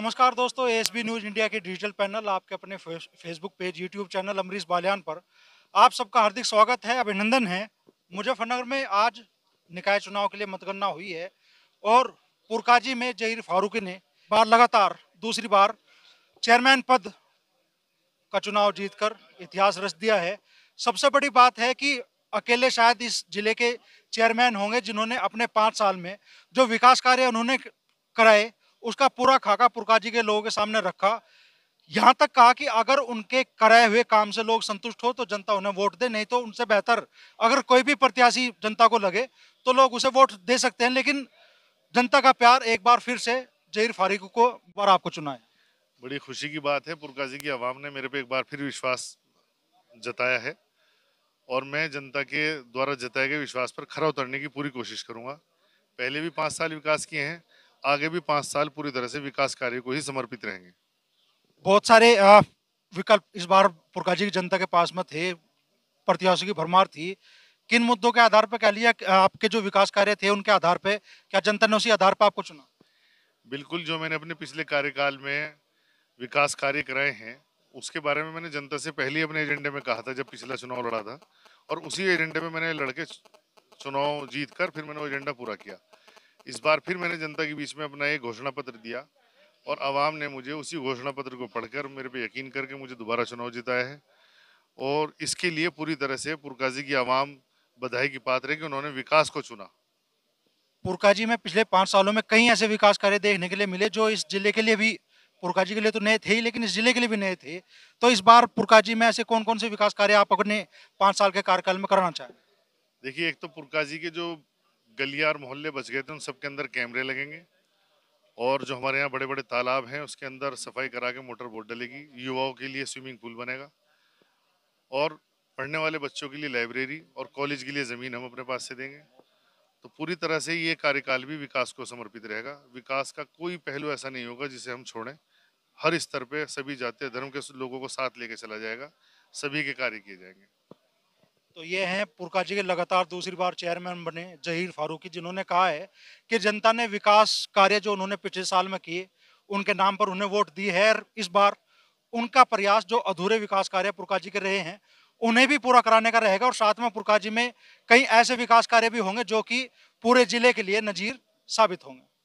नमस्कार दोस्तों S B news India के डिजिटल पैनल आपके अपने Facebook page YouTube channel Amrish Baliyan पर आप सबका हार्दिक स्वागत है अभिनंदन है मुजफ्फरनगर में आज निकाय चुनाव के लिए मतगणना हुई है और पुरकाजी में जहीर फारूकी ने बार लगातार दूसरी बार चेयरमैन पद का चुनाव जीतकर इतिहास रच दिया है सबसे बड़ी बात है कि अकेले शायद इस जिले के चेयरमैन होंगे जिन्होंने अपने पाँच साल में जो विकास कार्य उन्होंने कराए उसका पूरा खाका पुरका जी के लोगों के सामने रखा यहाँ तक कहा कि अगर उनके कराए हुए काम से लोग संतुष्ट हो तो जनता उन्हें वोट दे नहीं तो उनसे बेहतर अगर कोई भी प्रत्याशी जनता को लगे तो लोग उसे वोट दे सकते हैं लेकिन जनता का प्यार एक बार फिर से जहीर फारूक को बार आपको चुना है बड़ी खुशी की बात है पुरकाजी की आवाम ने मेरे पे एक बार फिर विश्वास जताया है और मैं जनता के द्वारा जताए गए विश्वास पर खरा उतरने की पूरी कोशिश करूंगा पहले भी पाँच साल विकास किए हैं आगे भी पाँच साल पूरी तरह से विकास कार्य को ही समर्पित रहेंगे बहुत सारे विकल्प इस बार पुरकाजी की जनता के पास में थे प्रत्याशी की भरमार थी किन मुद्दों के आधार पर कह लिया आपके जो विकास कार्य थे उनके आधार पर क्या जनता ने उसी आधार पर आपको चुना बिल्कुल जो मैंने अपने पिछले कार्यकाल में विकास कार्य कराए हैं उसके बारे में मैंने जनता से पहले अपने एजेंडे में कहा था जब पिछला चुनाव लड़ा था और उसी एजेंडे में मैंने लड़के चुनाव जीत कर फिर मैंने वो एजेंडा पूरा किया इस बार फिर मैंने जनता के बीच में अपना एक घोषणा पत्र दिया और आवाम ने मुझे उसी घोषणा पत्र को पढ़कर मेरे पे यकीन करके मुझे दोबारा चुनाव जिताया है और इसके लिए पूरी तरह से पुरकाजी की आवाम बधाई की पात्र है कि उन्होंने विकास को चुना पुरकाजी में पिछले पाँच सालों में कई ऐसे विकास कार्य देखने के लिए मिले जो इस जिले के लिए भी पुरकाजी के लिए तो नए थे ही लेकिन इस जिले के लिए भी नए थे तो इस बार पुरकाजी में ऐसे कौन कौन से विकास कार्य आप अपने पाँच साल के कार्यकाल में कराना चाहें देखिए एक तो पुरकाजी के जो गलिया और मोहल्ले बच गए थे उन सबके अंदर कैमरे लगेंगे और जो हमारे यहाँ बड़े बड़े तालाब हैं उसके अंदर सफाई करा के मोटर बोट डलेगी युवाओं के लिए स्विमिंग पूल बनेगा और पढ़ने वाले बच्चों के लिए लाइब्रेरी और कॉलेज के लिए ज़मीन हम अपने पास से देंगे तो पूरी तरह से ये कार्यकाल भी विकास को समर्पित रहेगा विकास का कोई पहलू ऐसा नहीं होगा जिसे हम छोड़ें हर स्तर पर सभी जाते धर्म के लोगों को साथ लेके चला जाएगा सभी के कार्य किए जाएंगे तो ये हैं पुरका जी के लगातार दूसरी बार चेयरमैन बने जहीर फारूकी जिन्होंने कहा है कि जनता ने विकास कार्य जो उन्होंने पिछले साल में किए उनके नाम पर उन्हें वोट दी है इस बार उनका प्रयास जो अधूरे विकास कार्य पुरका जी के रहे हैं उन्हें भी पूरा कराने का रहेगा और साथ में पुरका जी में कई ऐसे विकास कार्य भी होंगे जो कि पूरे जिले के लिए नज़ीर साबित होंगे